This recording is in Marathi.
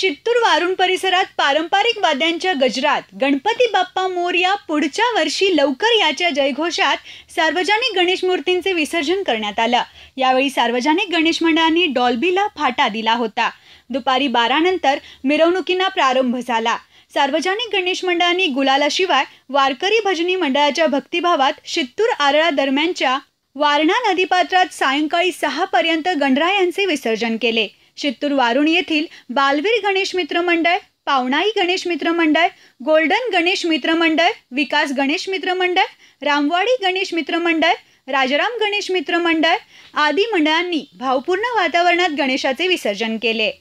शित्तूर वारुण परिसरात पारंपरिक वाद्यांच्या गजरात गणपती बाप्पा मोरया पुढच्या वर्षी लवकर याच्या जयघोषात सार्वजनिक गणेश मूर्तींचे विसर्जन करण्यात आलं यावेळी सार्वजनिक गणेश मंडळांनी डॉल्बीला फाटा दिला होता दुपारी बारा नंतर मिरवणुकींना प्रारंभ झाला सार्वजनिक गणेश मंडळांनी गुलालाशिवाय वारकरी भजनी मंडळाच्या भक्तिभावात शित्तूर आरळा दरम्यानच्या वारणा नदीपात्रात सायंकाळी सहा पर्यंत गणरायांचे विसर्जन केले शित्तूर वारुण येथील बालवीर गणेश मित्र मंडळ पावणाई गणेश मित्र मंडळ गोल्डन गणेश मित्र मंडळ विकास गणेश मित्र मंडळ रामवाडी गणेश मित्र मंडळ राजाराम गणेश मित्र मंडळ आदी मंडळांनी भावपूर्ण वातावरणात गणेशाचे विसर्जन केले